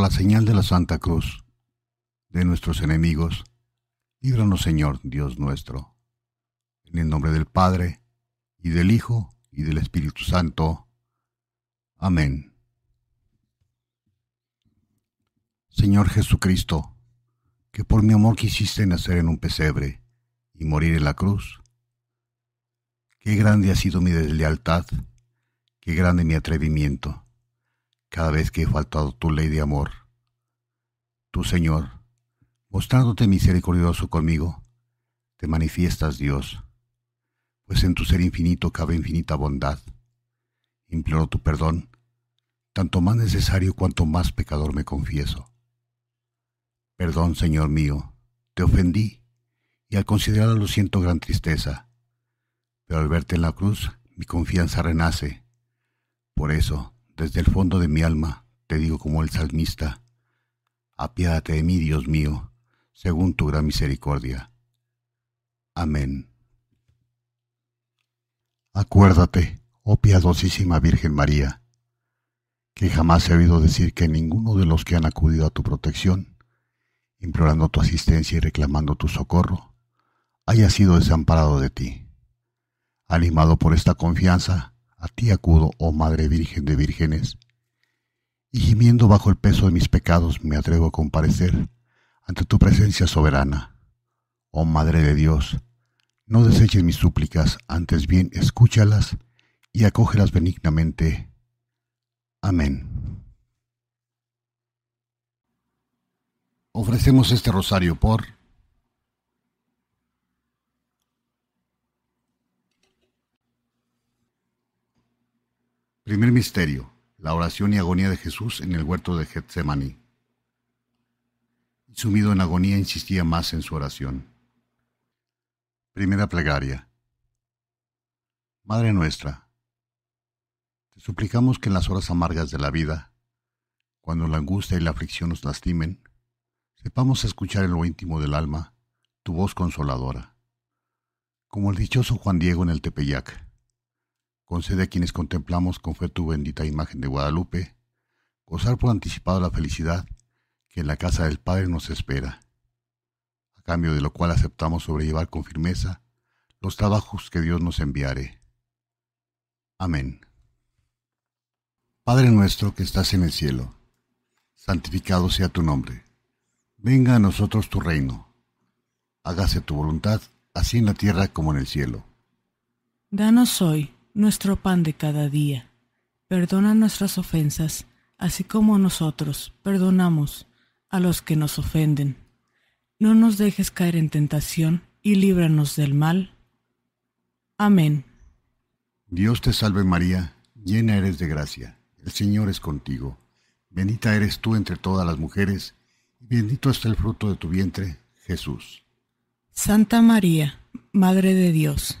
la señal de la Santa Cruz, de nuestros enemigos, líbranos Señor Dios nuestro. En el nombre del Padre, y del Hijo, y del Espíritu Santo. Amén. Señor Jesucristo, que por mi amor quisiste nacer en un pesebre y morir en la cruz, qué grande ha sido mi deslealtad, qué grande mi atrevimiento cada vez que he faltado tu ley de amor. Tú, Señor, mostrándote misericordioso conmigo, te manifiestas Dios, pues en tu ser infinito cabe infinita bondad. Imploro tu perdón, tanto más necesario cuanto más pecador me confieso. Perdón, Señor mío, te ofendí, y al considerarlo siento gran tristeza, pero al verte en la cruz mi confianza renace. Por eso, desde el fondo de mi alma te digo como el salmista, apiádate de mí, Dios mío, según tu gran misericordia. Amén. Acuérdate, oh piadosísima Virgen María, que jamás he oído decir que ninguno de los que han acudido a tu protección, implorando tu asistencia y reclamando tu socorro, haya sido desamparado de ti. Animado por esta confianza, a ti acudo, oh Madre Virgen de Vírgenes. Y gimiendo bajo el peso de mis pecados me atrevo a comparecer ante tu presencia soberana. Oh Madre de Dios, no deseches mis súplicas, antes bien escúchalas y acógelas benignamente. Amén. Ofrecemos este rosario por Primer misterio. La oración y agonía de Jesús en el huerto de Getsemaní. Sumido en agonía, insistía más en su oración. Primera plegaria. Madre nuestra, te suplicamos que en las horas amargas de la vida, cuando la angustia y la aflicción nos lastimen, sepamos escuchar en lo íntimo del alma tu voz consoladora, como el dichoso Juan Diego en el Tepeyac Concede a quienes contemplamos con fe tu bendita imagen de Guadalupe, gozar por anticipado la felicidad que en la casa del Padre nos espera, a cambio de lo cual aceptamos sobrellevar con firmeza los trabajos que Dios nos enviare. Amén. Padre nuestro que estás en el cielo, santificado sea tu nombre. Venga a nosotros tu reino. Hágase tu voluntad, así en la tierra como en el cielo. Danos hoy nuestro pan de cada día. Perdona nuestras ofensas, así como nosotros perdonamos a los que nos ofenden. No nos dejes caer en tentación y líbranos del mal. Amén. Dios te salve María, llena eres de gracia, el Señor es contigo. Bendita eres tú entre todas las mujeres, y bendito es el fruto de tu vientre, Jesús. Santa María, Madre de Dios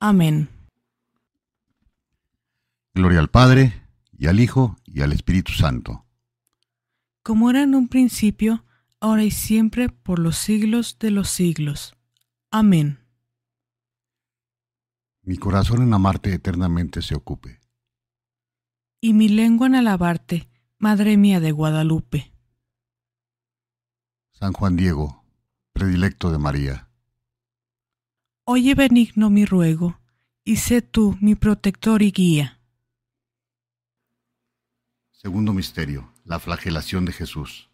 Amén. Gloria al Padre, y al Hijo, y al Espíritu Santo. Como era en un principio, ahora y siempre, por los siglos de los siglos. Amén. Mi corazón en amarte eternamente se ocupe. Y mi lengua en alabarte, Madre mía de Guadalupe. San Juan Diego, predilecto de María. Oye benigno mi ruego, y sé tú mi protector y guía. Segundo misterio, la flagelación de Jesús.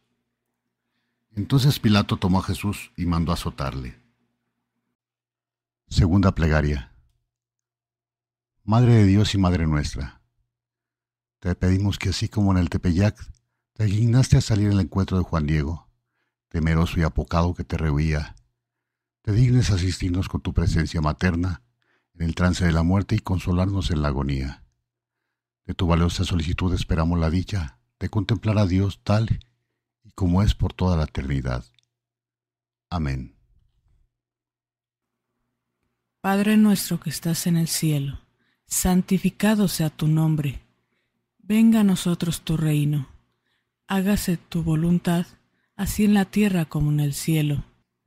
Entonces Pilato tomó a Jesús y mandó azotarle. Segunda plegaria. Madre de Dios y Madre nuestra, te pedimos que así como en el Tepeyac, te dignaste a salir el encuentro de Juan Diego, temeroso y apocado que te rehuía, te dignes asistirnos con tu presencia materna en el trance de la muerte y consolarnos en la agonía. De tu valiosa solicitud esperamos la dicha de contemplar a Dios tal y como es por toda la eternidad. Amén. Padre nuestro que estás en el cielo, santificado sea tu nombre. Venga a nosotros tu reino. Hágase tu voluntad, así en la tierra como en el cielo.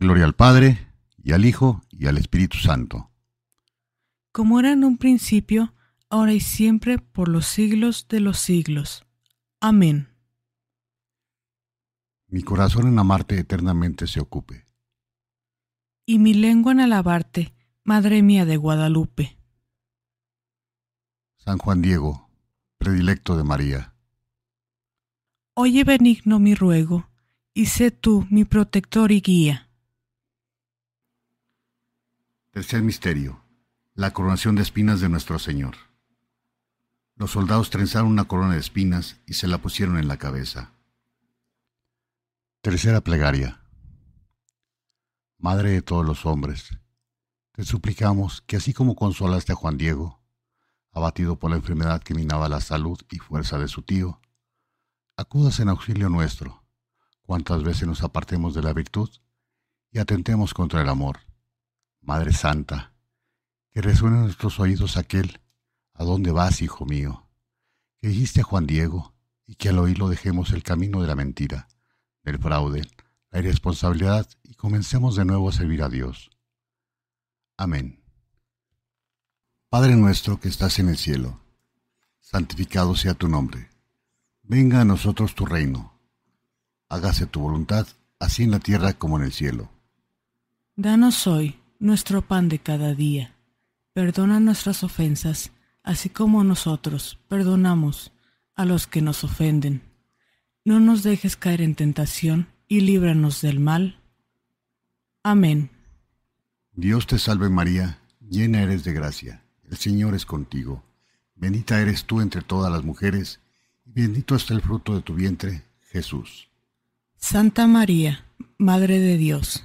Gloria al Padre, y al Hijo, y al Espíritu Santo. Como era en un principio, ahora y siempre, por los siglos de los siglos. Amén. Mi corazón en amarte eternamente se ocupe. Y mi lengua en alabarte, Madre mía de Guadalupe. San Juan Diego, predilecto de María. Oye benigno mi ruego, y sé tú mi protector y guía. Tercer misterio. La coronación de espinas de nuestro Señor. Los soldados trenzaron una corona de espinas y se la pusieron en la cabeza. Tercera plegaria. Madre de todos los hombres, te suplicamos que así como consolaste a Juan Diego, abatido por la enfermedad que minaba la salud y fuerza de su tío, acudas en auxilio nuestro, cuantas veces nos apartemos de la virtud y atentemos contra el amor Madre Santa, que resuene en nuestros oídos aquel, ¿a dónde vas, hijo mío? Que dijiste a Juan Diego, y que al oírlo dejemos el camino de la mentira, del fraude, la irresponsabilidad, y comencemos de nuevo a servir a Dios. Amén. Padre nuestro que estás en el cielo, santificado sea tu nombre. Venga a nosotros tu reino. Hágase tu voluntad, así en la tierra como en el cielo. Danos hoy nuestro pan de cada día. Perdona nuestras ofensas, así como nosotros perdonamos a los que nos ofenden. No nos dejes caer en tentación y líbranos del mal. Amén. Dios te salve María, llena eres de gracia, el Señor es contigo. Bendita eres tú entre todas las mujeres, y bendito es el fruto de tu vientre, Jesús. Santa María, Madre de Dios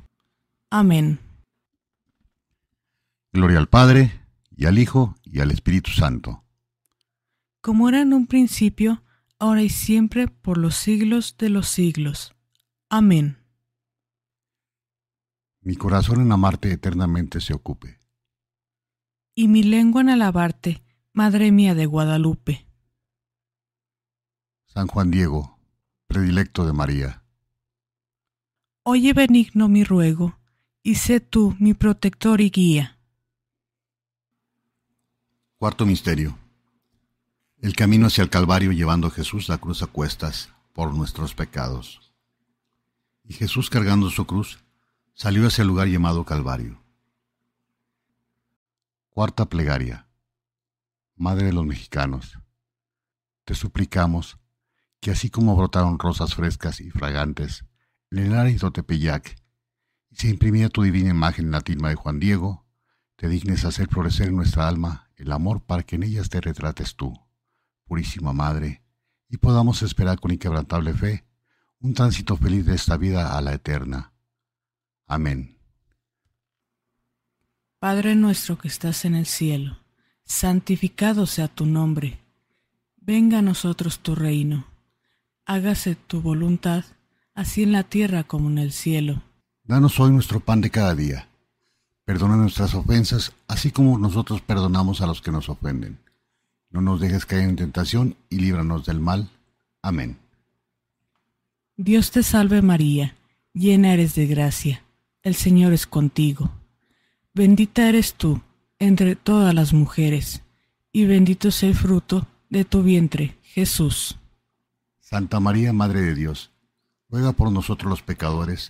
Amén. Gloria al Padre, y al Hijo, y al Espíritu Santo. Como era en un principio, ahora y siempre, por los siglos de los siglos. Amén. Mi corazón en amarte eternamente se ocupe. Y mi lengua en alabarte, Madre mía de Guadalupe. San Juan Diego, predilecto de María. Oye benigno mi ruego y sé tú mi protector y guía. Cuarto misterio. El camino hacia el Calvario llevando a Jesús la cruz a cuestas por nuestros pecados. Y Jesús cargando su cruz salió hacia el lugar llamado Calvario. Cuarta plegaria. Madre de los mexicanos, te suplicamos que así como brotaron rosas frescas y fragantes en el de y se imprimía tu divina imagen en la tilma de Juan Diego, te dignes hacer florecer en nuestra alma el amor para que en ellas te retrates tú, purísima Madre, y podamos esperar con inquebrantable fe un tránsito feliz de esta vida a la eterna. Amén. Padre nuestro que estás en el cielo, santificado sea tu nombre. Venga a nosotros tu reino. Hágase tu voluntad, así en la tierra como en el cielo. Danos hoy nuestro pan de cada día. Perdona nuestras ofensas, así como nosotros perdonamos a los que nos ofenden. No nos dejes caer en tentación y líbranos del mal. Amén. Dios te salve María, llena eres de gracia, el Señor es contigo. Bendita eres tú entre todas las mujeres, y bendito es el fruto de tu vientre, Jesús. Santa María, Madre de Dios, ruega por nosotros los pecadores,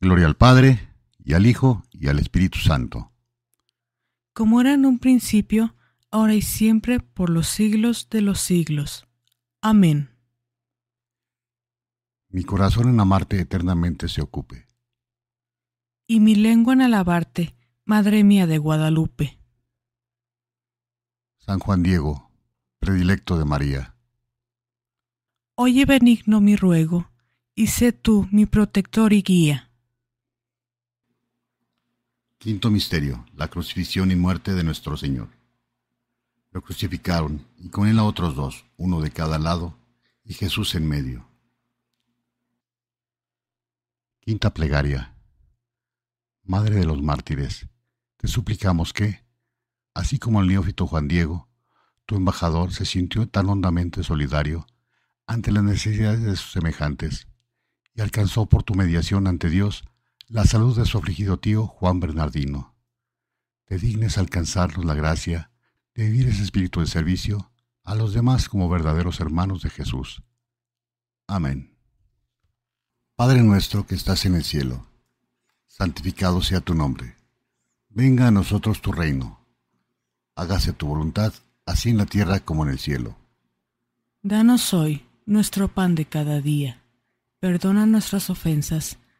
Gloria al Padre, y al Hijo, y al Espíritu Santo. Como era en un principio, ahora y siempre, por los siglos de los siglos. Amén. Mi corazón en amarte eternamente se ocupe. Y mi lengua en alabarte, Madre mía de Guadalupe. San Juan Diego, predilecto de María. Oye benigno mi ruego, y sé tú mi protector y guía. Quinto misterio, la crucifixión y muerte de nuestro Señor. Lo crucificaron y con él a otros dos, uno de cada lado y Jesús en medio. Quinta plegaria. Madre de los mártires, te suplicamos que, así como el neófito Juan Diego, tu embajador se sintió tan hondamente solidario ante las necesidades de sus semejantes y alcanzó por tu mediación ante Dios la salud de su afligido tío Juan Bernardino. Te dignes alcanzarnos la gracia de vivir ese espíritu de servicio a los demás como verdaderos hermanos de Jesús. Amén. Padre nuestro que estás en el cielo, santificado sea tu nombre. Venga a nosotros tu reino. Hágase tu voluntad, así en la tierra como en el cielo. Danos hoy nuestro pan de cada día. Perdona nuestras ofensas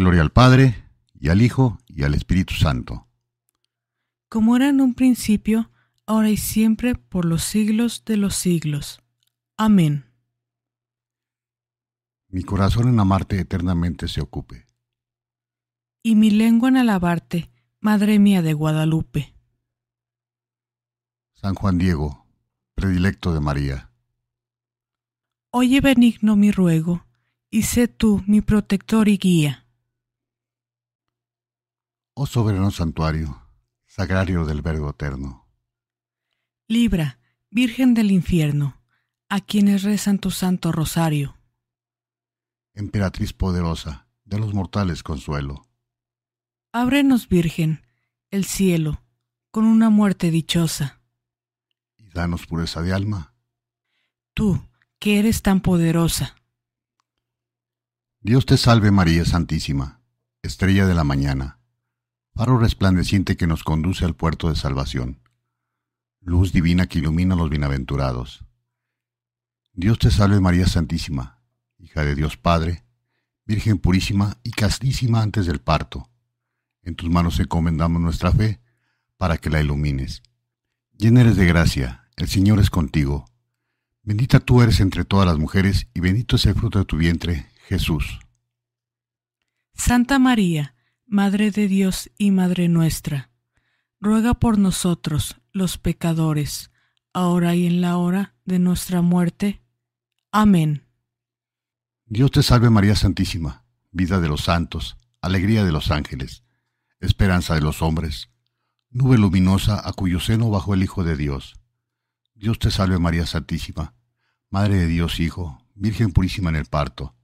Gloria al Padre, y al Hijo, y al Espíritu Santo. Como era en un principio, ahora y siempre, por los siglos de los siglos. Amén. Mi corazón en amarte eternamente se ocupe. Y mi lengua en alabarte, Madre mía de Guadalupe. San Juan Diego, predilecto de María. Oye benigno mi ruego, y sé tú mi protector y guía. Oh soberano santuario, sagrario del Verbo eterno. Libra, Virgen del infierno, a quienes rezan tu santo rosario. Emperatriz poderosa, de los mortales consuelo. Ábrenos, Virgen, el cielo, con una muerte dichosa. Y danos pureza de alma. Tú, que eres tan poderosa. Dios te salve María Santísima, estrella de la mañana Paro resplandeciente que nos conduce al puerto de salvación, luz divina que ilumina a los bienaventurados. Dios te salve María Santísima, hija de Dios Padre, Virgen purísima y castísima antes del parto. En tus manos encomendamos nuestra fe para que la ilumines. Llena eres de gracia, el Señor es contigo. Bendita tú eres entre todas las mujeres y bendito es el fruto de tu vientre, Jesús. Santa María, Madre de Dios y Madre nuestra, ruega por nosotros los pecadores, ahora y en la hora de nuestra muerte. Amén. Dios te salve María Santísima, vida de los santos, alegría de los ángeles, esperanza de los hombres, nube luminosa a cuyo seno bajó el Hijo de Dios. Dios te salve María Santísima, Madre de Dios Hijo, Virgen purísima en el parto.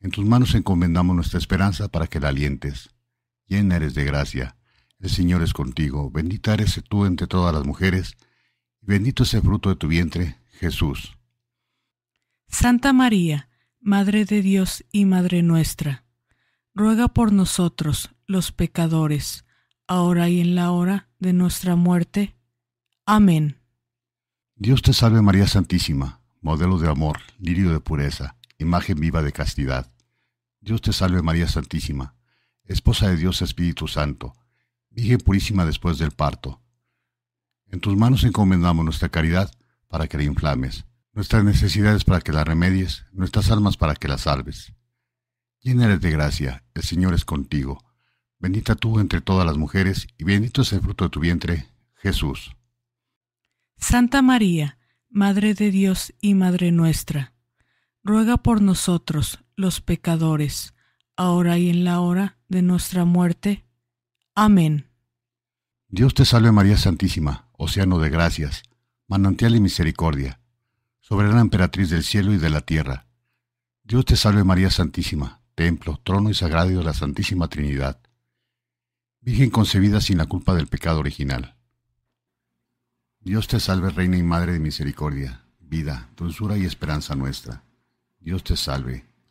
En tus manos encomendamos nuestra esperanza para que la alientes llena eres de gracia, el Señor es contigo, bendita eres tú entre todas las mujeres, y bendito es el fruto de tu vientre, Jesús. Santa María, Madre de Dios y Madre nuestra, ruega por nosotros los pecadores, ahora y en la hora de nuestra muerte. Amén. Dios te salve María Santísima, modelo de amor, lirio de pureza, imagen viva de castidad. Dios te salve María Santísima Esposa de Dios Espíritu Santo, Virgen Purísima después del parto. En tus manos encomendamos nuestra caridad para que la inflames, nuestras necesidades para que la remedies, nuestras almas para que la salves. Llena eres de gracia, el Señor es contigo. Bendita tú entre todas las mujeres, y bendito es el fruto de tu vientre, Jesús. Santa María, Madre de Dios y Madre nuestra, ruega por nosotros, los pecadores, ahora y en la hora de nuestra muerte. Amén. Dios te salve María Santísima, océano de gracias, manantial y misericordia, soberana emperatriz del cielo y de la tierra. Dios te salve María Santísima, templo, trono y sagrado de la Santísima Trinidad. Virgen concebida sin la culpa del pecado original. Dios te salve Reina y Madre de Misericordia, vida, dulzura y esperanza nuestra. Dios te salve.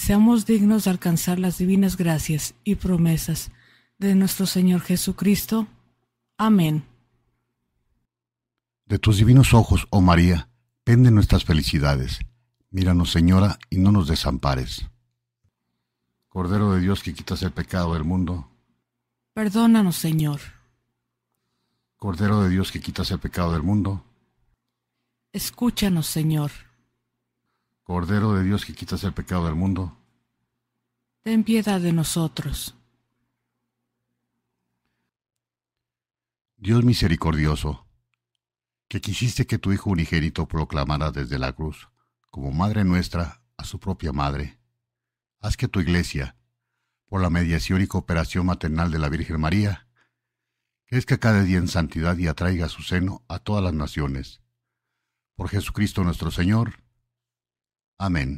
seamos dignos de alcanzar las divinas gracias y promesas de nuestro Señor Jesucristo. Amén. De tus divinos ojos, oh María, penden nuestras felicidades. Míranos, Señora, y no nos desampares. Cordero de Dios que quitas el pecado del mundo. Perdónanos, Señor. Cordero de Dios que quitas el pecado del mundo. Escúchanos, Señor. Cordero de Dios que quitas el pecado del mundo. Ten piedad de nosotros. Dios misericordioso, que quisiste que tu Hijo unigénito proclamara desde la cruz, como Madre nuestra, a su propia Madre, haz que tu Iglesia, por la mediación y cooperación maternal de la Virgen María, crezca cada día en santidad y atraiga a su seno a todas las naciones. Por Jesucristo nuestro Señor, Amén.